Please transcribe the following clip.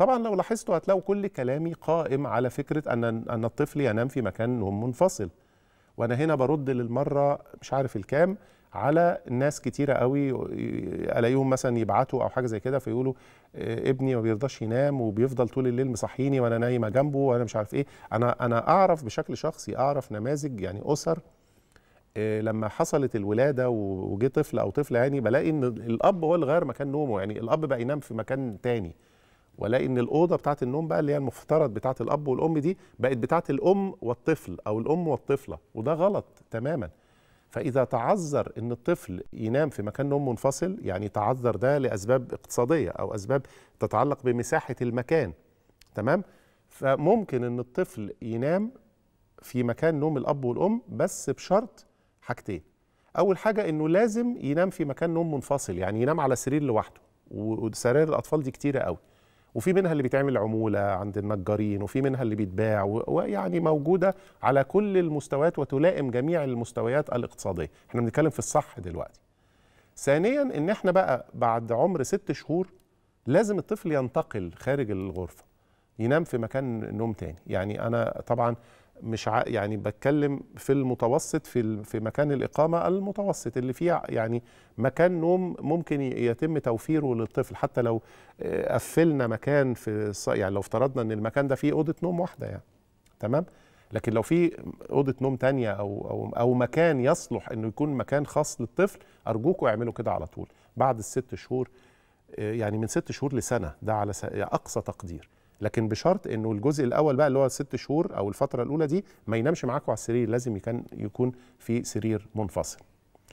طبعا لو لاحظتوا هتلاقوا كل كلامي قائم على فكره ان ان الطفل ينام في مكان منفصل وانا هنا برد للمره مش عارف الكام على ناس كتيره قوي الاقيهم مثلا يبعتوا او حاجه زي كده فيقولوا آه، ابني ما بيرضاش ينام وبيفضل طول الليل مصحيني وانا نايمه جنبه وانا مش عارف ايه انا انا اعرف بشكل شخصي اعرف نماذج يعني اسر آه، لما حصلت الولاده وجه طفل او طفله يعني بلاقي ان الاب هو اللي غير مكان نومه يعني الاب بقى ينام في مكان تاني والاقي ان الاوضه بتاعه النوم بقى اللي هي المفترض بتاعه الاب والام دي بقت بتاعه الام والطفل او الام والطفله وده غلط تماما فاذا تعذر ان الطفل ينام في مكان نوم منفصل يعني تعذر ده لاسباب اقتصاديه او اسباب تتعلق بمساحه المكان تمام فممكن ان الطفل ينام في مكان نوم الاب والام بس بشرط حاجتين اول حاجه انه لازم ينام في مكان نوم منفصل يعني ينام على سرير لوحده وسرير الاطفال دي كتيره قوي وفي منها اللي بيتعمل عمولة عند النجارين وفي منها اللي بيتباع ويعني موجودة على كل المستويات وتلائم جميع المستويات الاقتصادية احنا بنتكلم في الصح دلوقتي ثانيا ان احنا بقى بعد عمر ست شهور لازم الطفل ينتقل خارج الغرفة ينام في مكان نوم تاني يعني انا طبعا مش ع... يعني بتكلم في المتوسط في ال... في مكان الاقامه المتوسط اللي فيه يعني مكان نوم ممكن يتم توفيره للطفل حتى لو آه، قفلنا مكان في يعني لو افترضنا ان المكان ده فيه اوضه نوم واحده يعني تمام لكن لو في اوضه نوم تانية او او او مكان يصلح انه يكون مكان خاص للطفل ارجوكم اعملوا كده على طول بعد الست شهور آه، يعني من ست شهور لسنه ده على اقصى تقدير لكن بشرط انه الجزء الاول بقى اللي هو الست شهور او الفتره الاولى دي ما ينامش معاكم على السرير لازم يكون في سرير منفصل